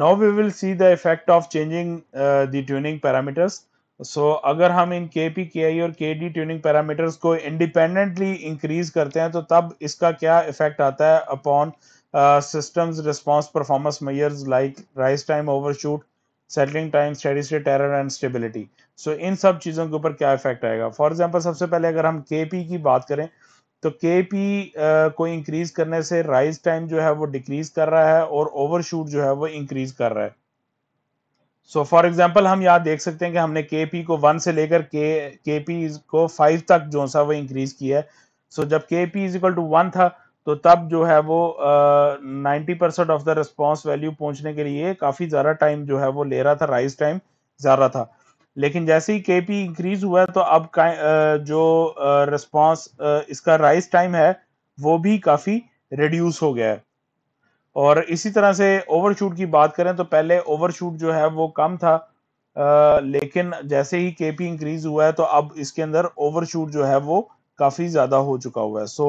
now we will see the effect of changing the tuning parameters so अगर हम इन K P K I और K D tuning parameters को independently increase करते हैं तो तब इसका क्या इफेक्ट आता है upon uh, systems response performance measures like rise time overshoot settling time steady state error and stability so इन सब चीज़ों के ऊपर क्या इफेक्ट आएगा फॉर एग्जाम्पल सबसे पहले अगर हम के पी की बात करें तो के पी uh, को इंक्रीज करने से राइज टाइम जो है वो डिक्रीज कर रहा है और ओवरशूट जो है वो इंक्रीज कर रहा है सो फॉर एग्जाम्पल हम यहाँ देख सकते हैं कि हमने के पी को वन से लेकर के के पी को फाइव तक जो सा वो इंक्रीज किया है सो so, जब K P is equal to one था तो तब जो है वो ninety percent of the response value पहुंचने के लिए काफ़ी ज़्यादा टाइम जो है वो ले रहा था राइज टाइम ज़्यादा था लेकिन जैसे ही के पी इंक्रीज हुआ तो अब जो रिस्पॉन्स इसका राइज टाइम है वो भी काफ़ी रिड्यूस हो गया है और इसी तरह से ओवरशूट की बात करें तो पहले ओवरशूट जो है वो कम था आ, लेकिन जैसे ही के पी इंक्रीज हुआ है तो अब इसके अंदर ओवरशूट जो है वो काफ़ी ज़्यादा हो चुका हुआ है सो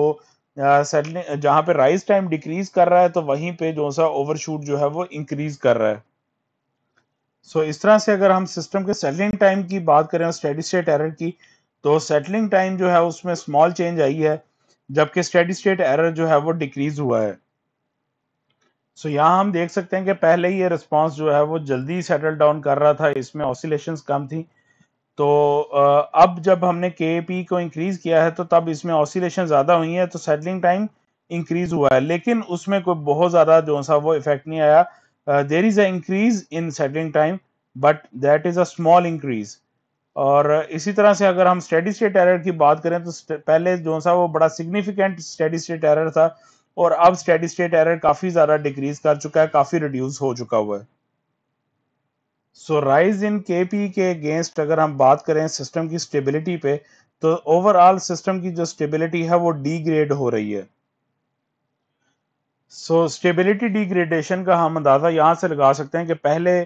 सेटलिंग जहां पे राइज टाइम डिक्रीज कर रहा है तो वहीं पे जो सा ओवरशूट जो है वो इंक्रीज कर रहा है सो so, इस तरह से अगर हम सिस्टम के सेटलिंग टाइम की बात करें स्टेडी स्टेट एरर की तो सेटलिंग टाइम जो है उसमें स्मॉल चेंज आई है जबकि स्टेडी स्टेट एरर जो है वो डिक्रीज हुआ है सो so, यहाँ हम देख सकते हैं कि पहले ही ये रिस्पांस जो है वो जल्दी सेटल डाउन कर रहा था इसमें ऑसिलेशंस कम थी तो अब जब हमने के को इंक्रीज किया है तो तब इसमें ऑसिलेशन ज़्यादा हुई है तो सेटलिंग टाइम इंक्रीज हुआ है लेकिन उसमें कोई बहुत ज़्यादा जो सा वो इफेक्ट नहीं आया uh, there is an increase in settling time but that is a small increase और uh, इसी तरह से अगर हम स्टेडी स्टेट एरर की बात करें तो पहले जो सा वो बड़ा सिग्निफिकेंट स्टेडी स्टेट एरर था और अब स्टेडी स्टेट एरर काफ़ी ज़्यादा डिक्रीज कर चुका है काफ़ी रिड्यूस हो चुका हुआ है सो राइज इन के पी के अगेंस्ट अगर हम बात करें सिस्टम की स्टेबिलिटी पे तो ओवरऑल सिस्टम की जो स्टेबिलिटी है वो डिग्रेड हो रही है सो स्टेबिलिटी डिग्रेडेशन का हम अंदाज़ा यहाँ से लगा सकते हैं कि पहले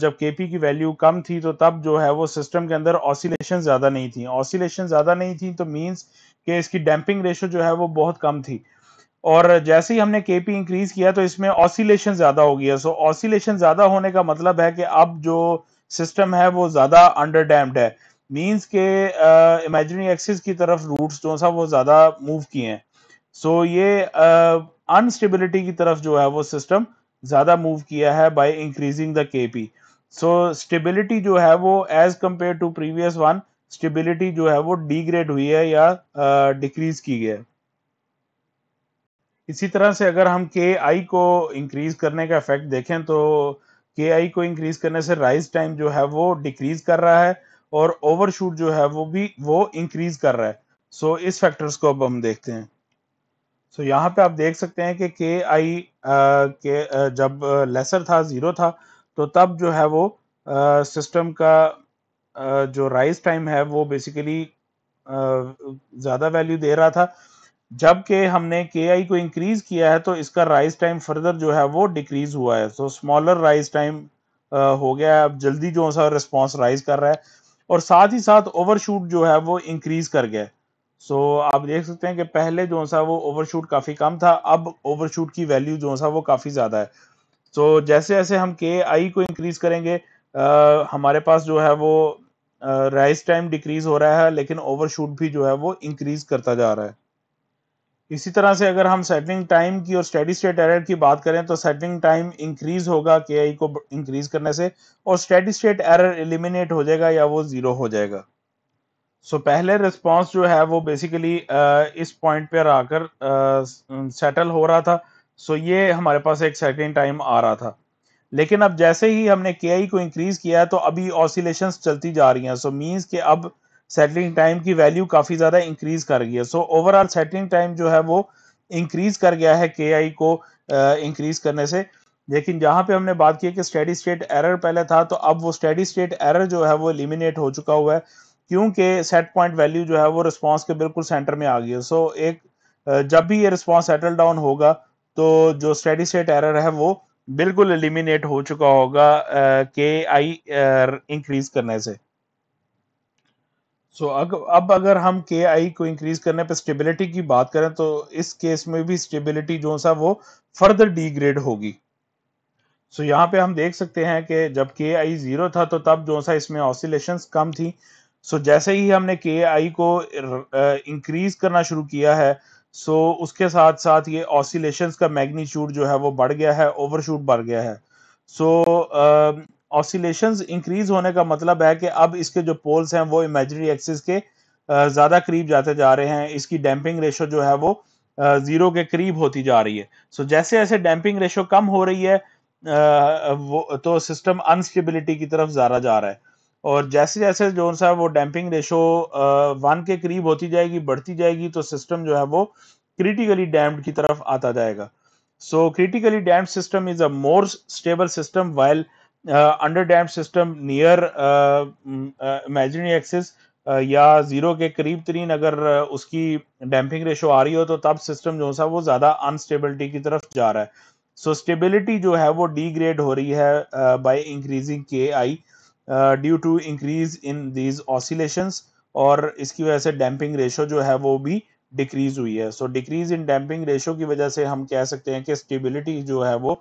जब के पी की वैल्यू कम थी तो तब जो है वो सिस्टम के अंदर ऑसिलेशन ज़्यादा नहीं थी ऑसिलेशन ज़्यादा नहीं थी तो मींस कि इसकी डैम्पिंग रेशो जो है वो बहुत कम थी और जैसे ही हमने के पी इंक्रीज़ किया तो इसमें ऑसिलेशन ज़्यादा हो गया सो ऑसिलेशन ज़्यादा होने का मतलब है कि अब जो सिस्टम है वो ज़्यादा अंडर डैम्प्ड है मीन्स के इमेजनरी एक्सिस की तरफ रूट्स जो सा वो ज़्यादा मूव किए हैं सो ये uh, अनस्टेबिलिटी की तरफ जो है वो सिस्टम ज़्यादा मूव किया है by increasing the K P so stability जो है वो as compare to previous one stability जो है वो डिग्रेड हुई है या डिक्रीज की गई है इसी तरह से अगर हम के आई को इंक्रीज करने का इफेक्ट देखें तो के आई को इंक्रीज करने से राइज टाइम जो है वो डिक्रीज कर रहा है और ओवरशूट जो है वो भी वो इंक्रीज कर रहा है सो so, इस फैक्टर्स को अब हम देखते हैं सो so, यहाँ पे आप देख सकते हैं कि के आई के जब लेसर था ज़ीरो था तो तब जो है वो सिस्टम का आ, जो राइज टाइम है वो बेसिकली ज़्यादा वैल्यू दे रहा था जबकि हमने के आई को इंक्रीज़ किया है तो इसका राइज टाइम फर्दर जो है वो डिक्रीज़ हुआ है सो स्मॉलर राइज टाइम हो गया है अब जल्दी जो सा रिस्पॉन्स राइज कर रहा है और साथ ही साथ ओवरशूट जो है वो इंक्रीज़ कर गया है सो so, आप देख सकते हैं कि पहले जो सा वो ओवरशूट काफ़ी कम था अब ओवरशूट की वैल्यू जो सा वो काफ़ी ज़्यादा है सो so, जैसे जैसे हम के आई को इंक्रीज़ करेंगे आ, हमारे पास जो है वो राइस टाइम डिक्रीज़ हो रहा है लेकिन ओवरशूट भी जो है वो इंक्रीज़ करता जा रहा है इसी तरह से अगर हम सेटलिंग टाइम की और स्टेडी स्टेट एरर की बात करें तो सेटलिंग टाइम इंक्रीज़ होगा के आई को इंक्रीज़ करने से और स्टेडी स्टेट एरर एलिमिनेट हो जाएगा या वो ज़ीरो हो जाएगा सो so, पहले रिस्पांस जो है वो बेसिकली इस पॉइंट पर आकर सेटल हो रहा था सो so, ये हमारे पास एक सेकेंड टाइम आ रहा था लेकिन अब जैसे ही हमने के को इंक्रीज़ किया तो अभी ऑसिलेशंस चलती जा रही हैं सो मींस के अब सेटलिंग टाइम की वैल्यू काफ़ी ज़्यादा इंक्रीज़ कर गई है सो ओवरऑल सेटलिंग टाइम जो है वो इंक्रीज़ कर गया है के को इंक्रीज़ करने से लेकिन जहाँ पे हमने बात की कि स्टेडी स्टेट एरर पहले था तो अब वो स्टेडी स्टेट एरर जो है वो एलिमिनेट हो चुका हुआ है क्योंकि सेट पॉइंट वैल्यू जो है वो रिस्पॉन्स के बिल्कुल सेंटर में आ गई है सो एक जब भी ये रिस्पॉन्स सेटल डाउन होगा तो जो स्टडी स्टेट एरर है वो बिल्कुल एलिमिनेट हो चुका होगा के आई इंक्रीज करने से सो so, अग, अब अगर हम के आई को इंक्रीज करने पर स्टेबिलिटी की बात करें तो इस केस में भी स्टेबिलिटी जो सा वो फर्दर डिग्रेड होगी सो so, यहाँ पे हम देख सकते हैं कि जब के आई ज़ीरो था तो तब जो सा इसमें ऑसिलेशंस कम थी सो so, जैसे ही हमने के आई को इंक्रीज करना शुरू किया है सो so, उसके साथ साथ ये ऑसिलेशंस का मैग्नीट्यूड जो है वो बढ़ गया है ओवरशूट बढ़ गया है सो ऑसिलेशंस इंक्रीज होने का मतलब है कि अब इसके जो पोल्स हैं वो इमेजनरी एक्सिस के ज़्यादा करीब जाते जा रहे हैं इसकी डैम्पिंग रेशो जो है वो ज़ीरो के करीब होती जा रही है सो so, जैसे जैसे डैम्पिंग रेशो कम हो रही है uh, वो तो सिस्टम अनस्टेबिलिटी की तरफ ज़्यादा जा रहा है और जैसे जैसे जो सा वो डैम्पिंग रेशो वन के करीब होती जाएगी बढ़ती जाएगी तो सिस्टम जो है वो क्रिटिकली डैम्प्ड की तरफ आता जाएगा so critically damp system is a more stable system while underdamped system near imaginary axis या ज़ीरो के करीब तरीन अगर उसकी डैम्पिंग रेशो आ रही हो तो तब सिस्टम जो सा वो ज़्यादा अनस्टेबिलिटी की तरफ जा रहा है सो so, स्टेबिलिटी जो है वो डिग्रेड हो रही है by increasing K I due to increase in these oscillations और इसकी वजह से डैम्पिंग रेशो जो है वो भी डिक्रीज हुई है so decrease in damping ratio की वजह से हम कह सकते हैं कि स्टेबिलिटी जो है वो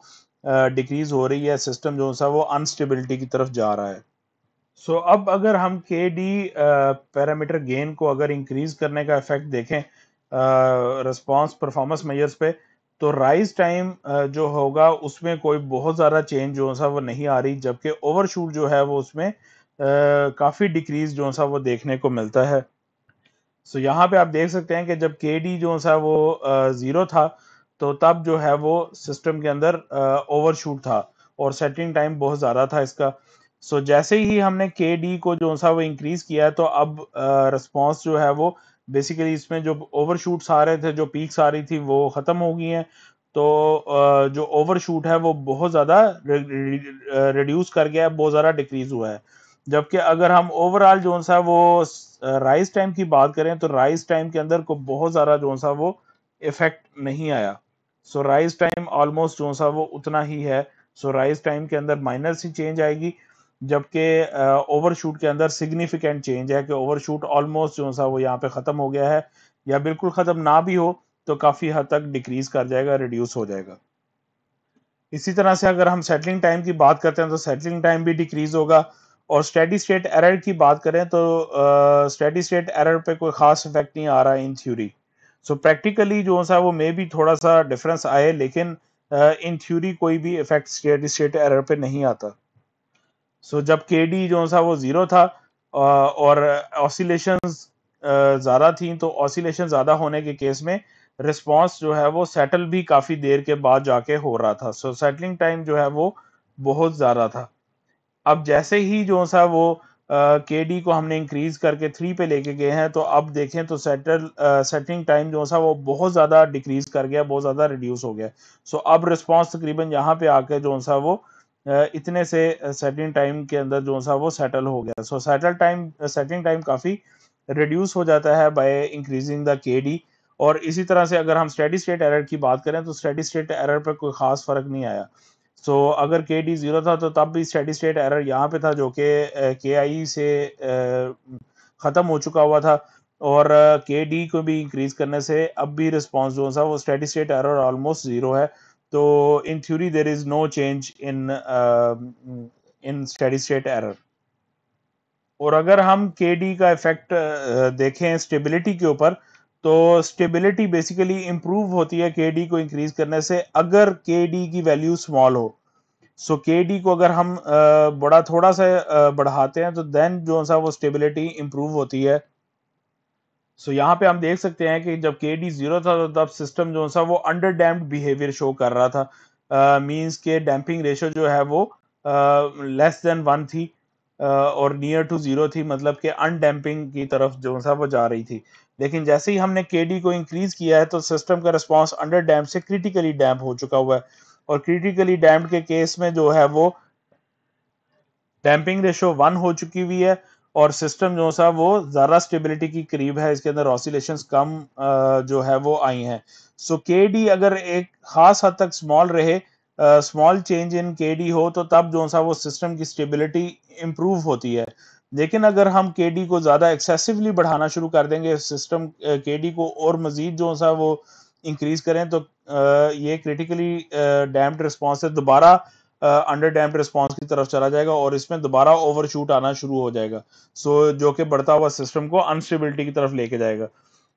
डिक्रीज uh, हो रही है सिस्टम जो सा वो अनस्टेबिलिटी की तरफ जा रहा है सो so, अब अगर हम के डी पैरामीटर गेन को अगर इंक्रीज करने का इफेक्ट देखें रिस्पॉन्स परफॉर्मेंस मेजर्स पे तो राइज टाइम जो होगा उसमें कोई बहुत ज़्यादा चेंज जो सा वो नहीं आ रही जबकि ओवरशूट जो है वो उसमें काफ़ी डिक्रीज जो सा वो देखने को मिलता है सो यहाँ पे आप देख सकते हैं कि जब के डी जो सा वो ज़ीरो था तो तब जो है वो सिस्टम के अंदर ओवरशूट था और सेटिंग टाइम बहुत ज़्यादा था इसका सो so, जैसे ही हमने के डी को जो सा वो इंक्रीज़ किया तो अब रिस्पॉन्स जो है वो बेसिकली इसमें जो ओवरशूट्स आ रहे थे जो पीक्स आ रही थी वो ख़त्म हो गई हैं तो जो ओवरशूट है वो बहुत ज़्यादा रिड्यूस कर गया है बहुत ज़्यादा डिक्रीज़ हुआ है जबकि अगर हम ओवरऑल जो सा वो राइस टाइम की बात करें तो राइस टाइम के अंदर को बहुत ज़्यादा जो सा वो इफ़ेक्ट नहीं आया सो राइस टाइम ऑलमोस्ट जो सा वो उतना ही है सो राइस टाइम के अंदर माइनस ही चेंज आएगी जबकि ओवरशूट के अंदर सिग्निफिकेंट चेंज है कि ओवरशूट ऑलमोस्ट जो सा वो यहाँ पे ख़त्म हो गया है या बिल्कुल ख़त्म ना भी हो तो काफ़ी हद तक डिक्रीज़ कर जाएगा रिड्यूस हो जाएगा इसी तरह से अगर हम सेटलिंग टाइम की बात करते हैं तो सेटलिंग टाइम भी डिक्रीज़ होगा और स्टडी स्टेट एरर की बात करें तो स्टडी स्टेट एरर पे कोई ख़ास इफेक्ट नहीं आ रहा है इन थ्योरी सो प्रैक्टिकली जो सा वो मे भी थोड़ा सा डिफरेंस आए लेकिन इन uh, थ्योरी कोई भी इफेक्ट स्टडी स्टेट एरर पे नहीं आता सो जब के डी जो सा वो ज़ीरो था और ऑसिलेशन ज़्यादा थी तो ऑसिलेशन ज़्यादा होने के केस में रिस्पॉन्स जो है वो सेटल भी काफ़ी देर के बाद जाके हो रहा था सो सेटलिंग टाइम जो है वो बहुत ज़्यादा था अब जैसे ही जो सा वो के uh, डी को हमने इंक्रीज करके थ्री पे लेके गए हैं तो अब देखें तो सेटल सेटलिंग टाइम जो सा वो बहुत ज़्यादा डिक्रीज कर गया बहुत ज़्यादा रिड्यूस हो गया सो so, अब रिस्पॉन्स तकरीबन यहाँ पे आके जो सा वो इतने से सेटिंग टाइम के अंदर जो सा वो सेटल हो गया so settle time setting time काफ़ी रिड्यूस हो जाता है by increasing the K D और इसी तरह से अगर हम स्टडी स्टेट एरर की बात करें तो स्टडी स्टेट एरर पर कोई ख़ास फ़र्क नहीं आया सो so, अगर के डी ज़ीरो था तो तब भी स्टडी स्टेट एरर यहाँ पे था जो कि के आई से ख़त्म हो चुका हुआ था और के डी को भी इंक्रीज़ करने से अब भी रिस्पॉन्स जो सा वो steady state error almost zero है तो in theory there is no change in in steady state error और अगर हम के डी का इफेक्ट uh, देखें स्टेबिलिटी के ऊपर तो स्टेबिलिटी बेसिकली इंप्रूव होती है के डी को इंक्रीज करने से अगर के डी की वैल्यू स्मॉल हो सो के डी को अगर हम uh, बड़ा थोड़ा सा uh, बढ़ाते हैं तो देन जो सा वो स्टेबिलिटी इंप्रूव होती है सो यहाँ पे हम देख सकते हैं कि जब के डी जीरो था तो तब सिस्टम जो सा वो अंडर डैम्प बिहेवियर शो कर रहा था मीन्स के डैम्पिंग रेशो जो है वो लेस देन वन थी uh, और नियर टू ज़ीरो थी मतलब कि अनडैम्पिंग की तरफ जो सा वो जा रही थी लेकिन जैसे ही हमने के डी को इंक्रीज़ किया है तो सिस्टम का रिस्पॉन्स अंडर डैम्प से क्रिटिकली डैम्प हो चुका हुआ है और क्रिटिकली डैम्प के केस में जो है वो डैम्पिंग रेशो वन हो चुकी हुई है और सिस्टम जो सा वो ज़रा स्टेबिलिटी की करीब है इसके अंदर ऑसिलेशंस कम जो है वो आई हैं सो के डी अगर एक खास हद तक स्मॉल रहे स्मॉल चेंज इन के डी हो तो तब जो सा वो सिस्टम की स्टेबिलिटी इम्प्रूव होती है लेकिन अगर हम के डी को ज़्यादा एक्सेसिवली बढ़ाना शुरू कर देंगे सिस्टम के डी को और मज़ीद जो सा वो इंक्रीज़ करें तो ये क्रिटिकली डैम्ड रिस्पॉन्स है दोबारा अंडर डैम्प रिस्पॉन्स की तरफ चला जाएगा और इसमें दोबारा ओवरशूट आना शुरू हो जाएगा सो so, जो कि बढ़ता हुआ सिस्टम को अनस्टेबिलिटी की तरफ लेके जाएगा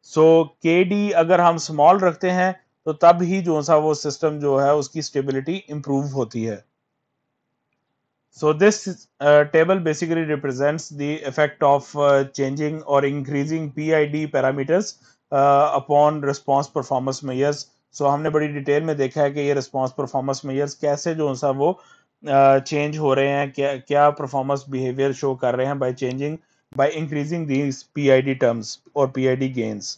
सो so, के अगर हम स्मॉल रखते हैं तो तब ही जो सा वो सिस्टम जो है उसकी स्टेबिलिटी इंप्रूव होती है so this table basically represents the effect of changing और increasing P I D parameters upon response performance measures so हमने बड़ी डिटेल में देखा है कि ये रिस्पॉन्स परफॉर्मेंस मेयर्स कैसे जो सा वो चेंज हो रहे हैं क्या क्या परफॉर्मेंस बिहेवियर शो कर रहे हैं by changing by increasing these PID terms और पीआईडी गेंस